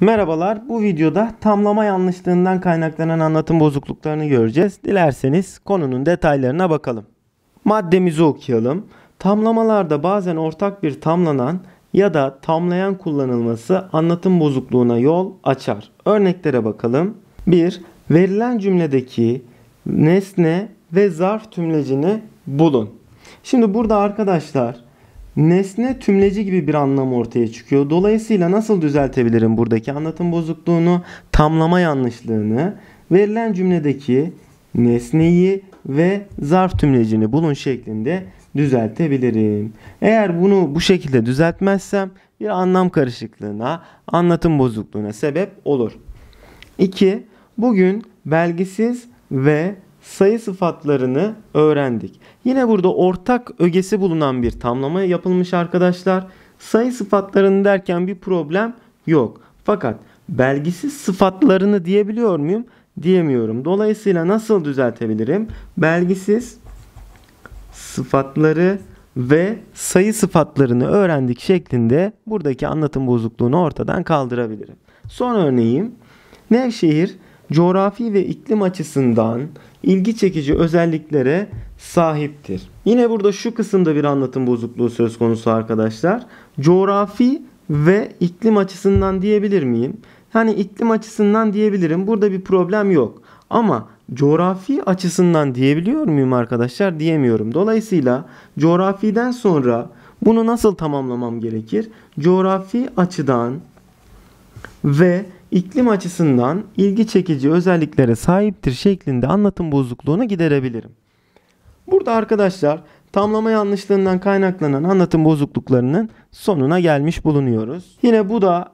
Merhabalar, bu videoda tamlama yanlışlığından kaynaklanan anlatım bozukluklarını göreceğiz. Dilerseniz konunun detaylarına bakalım. Maddemizi okuyalım. Tamlamalarda bazen ortak bir tamlanan ya da tamlayan kullanılması anlatım bozukluğuna yol açar. Örneklere bakalım. 1. Verilen cümledeki nesne ve zarf tümlecini bulun. Şimdi burada arkadaşlar Nesne tümleci gibi bir anlam ortaya çıkıyor. Dolayısıyla nasıl düzeltebilirim buradaki anlatım bozukluğunu, tamlama yanlışlığını, verilen cümledeki nesneyi ve zarf tümlecini bulun şeklinde düzeltebilirim. Eğer bunu bu şekilde düzeltmezsem bir anlam karışıklığına, anlatım bozukluğuna sebep olur. 2. Bugün belgisiz ve sayı sıfatlarını öğrendik. Yine burada ortak ögesi bulunan bir tamlama yapılmış arkadaşlar. Sayı sıfatlarını derken bir problem yok. Fakat belgisiz sıfatlarını diyebiliyor muyum? Diyemiyorum. Dolayısıyla nasıl düzeltebilirim? Belgisiz sıfatları ve sayı sıfatlarını öğrendik şeklinde buradaki anlatım bozukluğunu ortadan kaldırabilirim. Son örneğim Nevşehir coğrafi ve iklim açısından ilgi çekici özelliklere sahiptir. Yine burada şu kısımda bir anlatım bozukluğu söz konusu arkadaşlar. Coğrafi ve iklim açısından diyebilir miyim? Hani iklim açısından diyebilirim. Burada bir problem yok. Ama coğrafi açısından diyebiliyor muyum arkadaşlar? Diyemiyorum. Dolayısıyla coğrafiden sonra bunu nasıl tamamlamam gerekir? Coğrafi açıdan ve iklim açısından ilgi çekici özelliklere sahiptir şeklinde anlatım bozukluğunu giderebilirim. Burada arkadaşlar tamlama yanlışlığından kaynaklanan anlatım bozukluklarının sonuna gelmiş bulunuyoruz. Yine bu da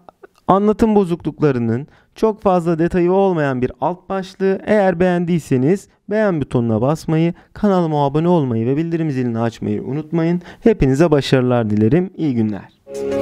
anlatım bozukluklarının çok fazla detayı olmayan bir alt başlığı. Eğer beğendiyseniz beğen butonuna basmayı, kanalıma abone olmayı ve bildirim zilini açmayı unutmayın. Hepinize başarılar dilerim. İyi günler. Müzik